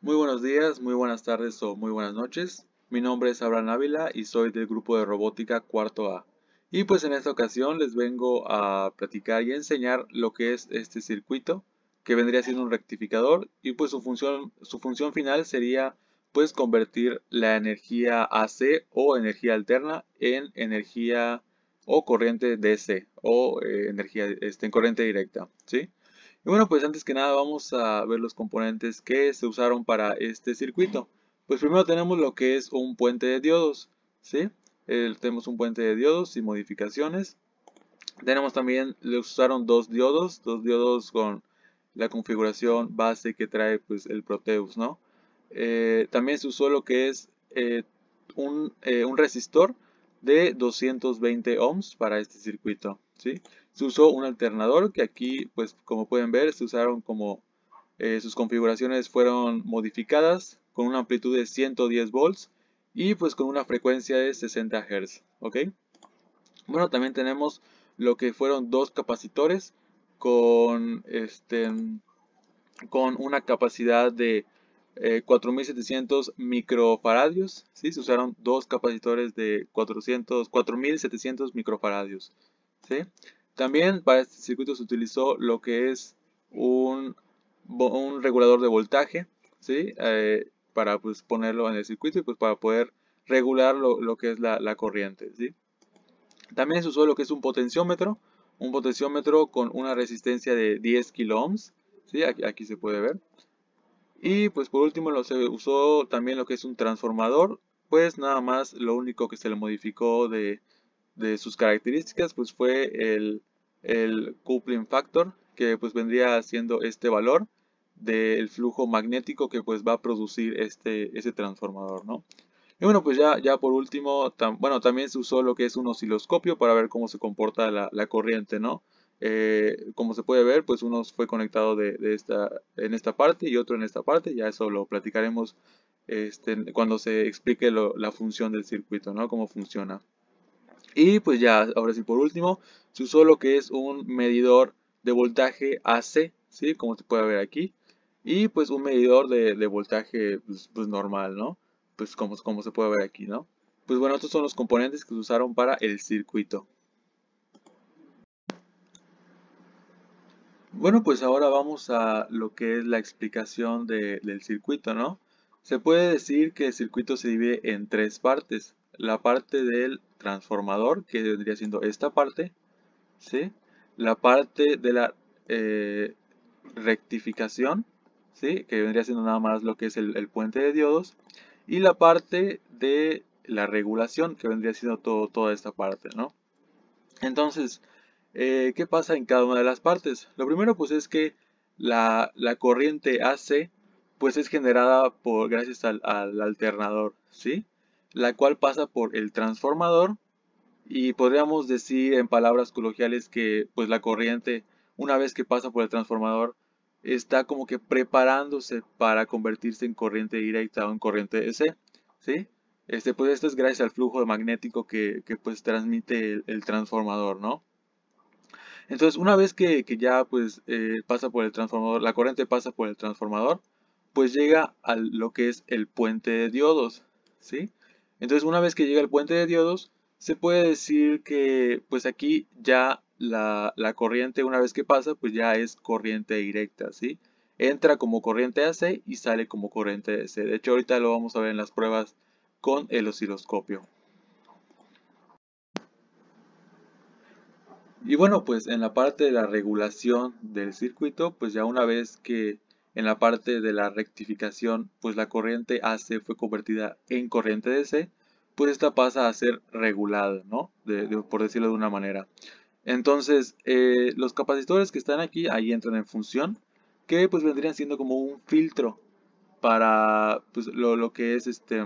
Muy buenos días, muy buenas tardes o muy buenas noches. Mi nombre es Abraham Ávila y soy del grupo de robótica cuarto A. Y pues en esta ocasión les vengo a platicar y enseñar lo que es este circuito, que vendría siendo un rectificador y pues su función, su función final sería pues convertir la energía AC o energía alterna en energía o corriente DC o eh, energía este, en corriente directa, ¿sí? Y bueno, pues antes que nada vamos a ver los componentes que se usaron para este circuito. Pues primero tenemos lo que es un puente de diodos, ¿sí? tenemos un puente de diodos y modificaciones. Tenemos también, le usaron dos diodos, dos diodos con la configuración base que trae pues, el Proteus, ¿no? Eh, también se usó lo que es eh, eh, un resistor de 220 ohms para este circuito. Se usó un alternador que aquí, pues como pueden ver, se usaron como eh, sus configuraciones fueron modificadas con una amplitud de 110 volts y pues con una frecuencia de 60 Hz, Bueno, también tenemos lo que fueron dos capacitores con, este, con una capacidad de 4700 eh, microfaradios, ¿sí? Se usaron dos capacitores de 400, 4700 microfaradios, también para este circuito se utilizó lo que es un, un regulador de voltaje, ¿sí? Eh, para pues, ponerlo en el circuito y pues para poder regular lo, que es la, corriente, ¿sí? También se usó lo que es un potenciómetro, un potenciómetro con una resistencia de 10 kilo aquí, aquí se puede ver. Y pues por último lo, se usó también lo que es un transformador, pues nada más lo único que se le modificó de, de sus características pues fue el, coupling factor que pues vendría siendo este valor del flujo magnético que pues va a producir este, transformador, ¿no? Y bueno, pues ya, ya por último, bueno, también se usó lo que es un osciloscopio para ver cómo se comporta la, corriente, ¿no? Eh, como se puede ver, pues uno fue conectado de, esta, en esta parte y otro en esta parte, ya eso lo platicaremos este, cuando se explique la función del circuito, ¿no? Cómo funciona. Y pues ya, ahora sí, por último, se usó lo que es un medidor de voltaje AC, ¿sí? Como se puede ver aquí. Y pues un medidor de, voltaje pues, pues, normal, ¿no? Pues como, como se puede ver aquí, ¿no? Pues bueno, estos son los componentes que se usaron para el circuito. Bueno, pues ahora vamos a lo que es la explicación del circuito, ¿no? Se puede decir que el circuito se divide en tres partes la parte del transformador, que vendría siendo esta parte, ¿sí? La parte de la eh, rectificación, ¿sí? Que vendría siendo nada más lo que es el, puente de diodos. Y la parte de la regulación, que vendría siendo toda esta parte, ¿no? Entonces, eh, ¿qué pasa en cada una de las partes? Lo primero, pues, es que la, corriente AC, pues, es generada por, gracias al, alternador, ¿sí? sí la cual pasa por el transformador y podríamos decir en palabras coloquiales que pues la corriente una vez que pasa por el transformador está como que preparándose para convertirse en corriente directa o en corriente S, ¿sí? Este, pues esto es gracias al flujo magnético que, pues transmite el, transformador, ¿no? Entonces, una vez que, ya pues eh, pasa por el transformador, la corriente pasa por el transformador, pues llega a lo que es el puente de diodos, ¿sí? Entonces una vez que llega el puente de diodos, se puede decir que pues aquí ya la, la, corriente una vez que pasa pues ya es corriente directa, ¿sí? Entra como corriente AC y sale como corriente DC. De hecho ahorita lo vamos a ver en las pruebas con el osciloscopio. Y bueno pues en la parte de la regulación del circuito pues ya una vez que en la parte de la rectificación, pues la corriente AC fue convertida en corriente DC, pues esta pasa a ser regulada, ¿no? por decirlo de una manera. Entonces, eh, los capacitores que están aquí, ahí entran en función, que pues vendrían siendo como un filtro para pues, lo, que es este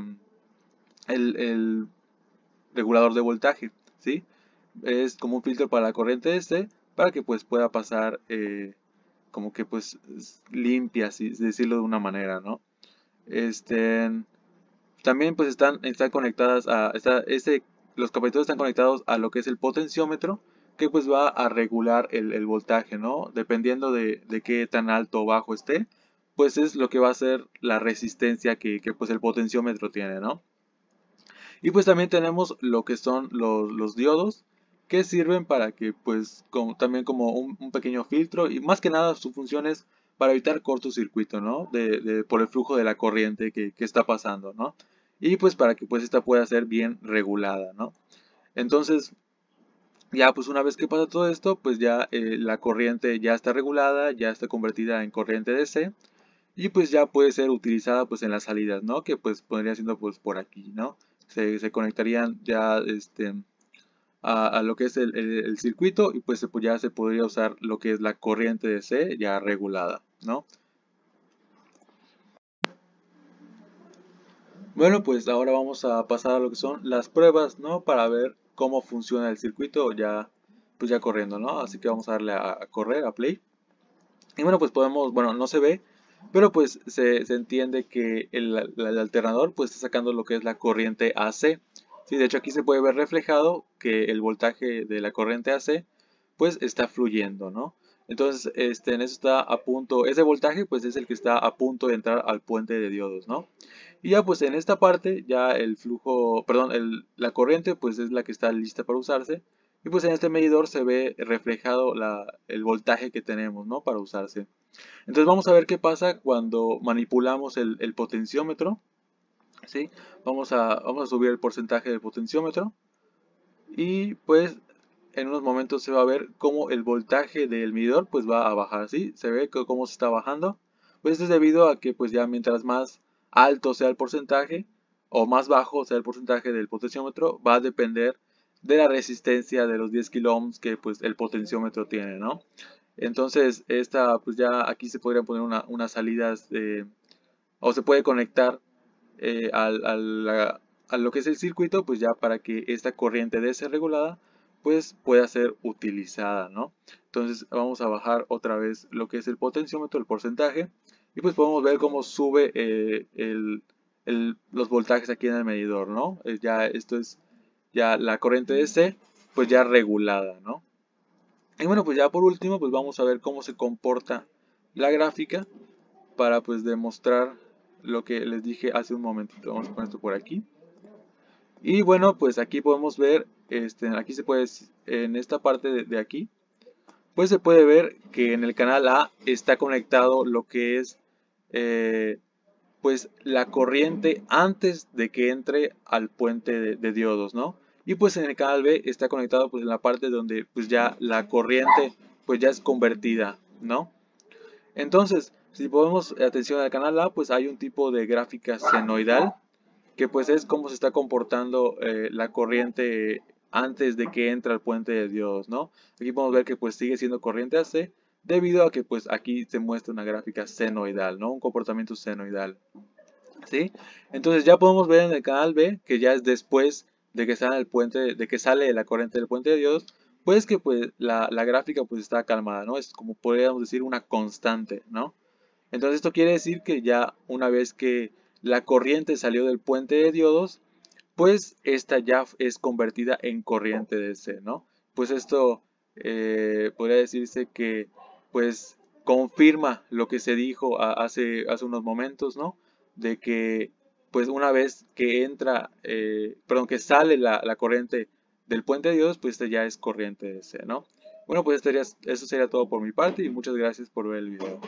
el, regulador de voltaje, ¿sí? Es como un filtro para la corriente DC, para que pues pueda pasar... Eh, como que pues limpia, si decirlo de una manera, ¿no? Este, también pues están, están conectadas a, este, los capacitores están conectados a lo que es el potenciómetro, que pues va a regular el, voltaje, ¿no? Dependiendo de, qué tan alto o bajo esté, pues es lo que va a ser la resistencia que, pues el potenciómetro tiene, ¿no? Y pues también tenemos lo que son los, los diodos, que sirven para que pues también como un, pequeño filtro y más que nada su función es para evitar cortocircuito, ¿no? por el flujo de la corriente que, está pasando, ¿no? Y pues para que pues esta pueda ser bien regulada, ¿no? Entonces, ya pues una vez que pasa todo esto, pues ya eh, la corriente ya está regulada, ya está convertida en corriente DC y pues ya puede ser utilizada pues en las salidas, ¿no? Que pues podría siendo pues por aquí, ¿no? Se, se conectarían ya este a, lo que es el, circuito y pues ya se podría usar lo que es la corriente de C ya regulada, ¿no? Bueno, pues ahora vamos a pasar a lo que son las pruebas, ¿no? Para ver cómo funciona el circuito ya, pues ya corriendo, ¿no? Así que vamos a darle a, correr, a play. Y bueno, pues podemos, bueno, no se ve, pero pues se, entiende que el, el, alternador pues está sacando lo que es la corriente AC. Y de hecho aquí se puede ver reflejado que el voltaje de la corriente AC pues está fluyendo, ¿no? Entonces, este, en eso está a punto, ese voltaje pues es el que está a punto de entrar al puente de diodos, ¿no? Y ya pues en esta parte ya el flujo, perdón, la corriente pues es la que está lista para usarse. Y pues en este medidor se ve reflejado el voltaje que tenemos, ¿no? Para usarse. Entonces vamos a ver qué pasa cuando manipulamos el potenciómetro vamos, a, subir el porcentaje del potenciómetro y pues en unos momentos se va a ver cómo el voltaje del medidor pues va a bajar, ¿sí? Se ve cómo se está bajando. Pues esto es debido a que pues ya mientras más alto sea el porcentaje o más bajo sea el porcentaje del potenciómetro va a depender de la resistencia de los 10 kilo que pues el potenciómetro tiene, ¿no? Entonces esta pues ya aquí se podrían poner unas salidas de, o se puede conectar eh, a, lo que es el circuito, pues ya para que esta corriente de regulada pues pueda ser utilizada, Entonces vamos a bajar otra vez lo que es el potenciómetro, el porcentaje, y pues podemos ver cómo sube eh, los voltajes aquí en el medidor, ¿no? Eh, ya esto es ya la corriente DC, pues ya regulada, ¿no? Y bueno, pues ya por último, pues vamos a ver cómo se comporta la gráfica para pues demostrar lo que les dije hace un momentito. Vamos a poner esto por aquí. Y bueno, pues aquí podemos ver, este, aquí se puede, en esta parte de, aquí, pues se puede ver que en el canal A está conectado lo que es eh, pues la corriente antes de que entre al puente de, de, diodos, ¿no? Y pues en el canal B está conectado pues en la parte donde pues ya la corriente pues ya es convertida, ¿no? Entonces, si ponemos atención al canal A, pues hay un tipo de gráfica senoidal, que pues es cómo se está comportando eh, la corriente antes de que entra el puente de Dios, ¿no? Aquí podemos ver que pues sigue siendo corriente AC, debido a que pues aquí se muestra una gráfica senoidal, ¿no? Un comportamiento senoidal. ¿Sí? Entonces ya podemos ver en el canal B, que ya es después de que sale el puente, de que sale la corriente del puente de Dios, pues que pues la, la gráfica pues está calmada, ¿no? Es como podríamos decir una constante, ¿no? Entonces esto quiere decir que ya una vez que la corriente salió del puente de diodos, pues esta ya es convertida en corriente C, ¿no? Pues esto eh, podría decirse que pues confirma lo que se dijo hace, hace unos momentos, ¿no? De que pues una vez que entra, eh, perdón, que sale la, corriente del puente de diodos, pues esta ya es corriente C, ¿no? Bueno, pues eso sería todo por mi parte y muchas gracias por ver el video.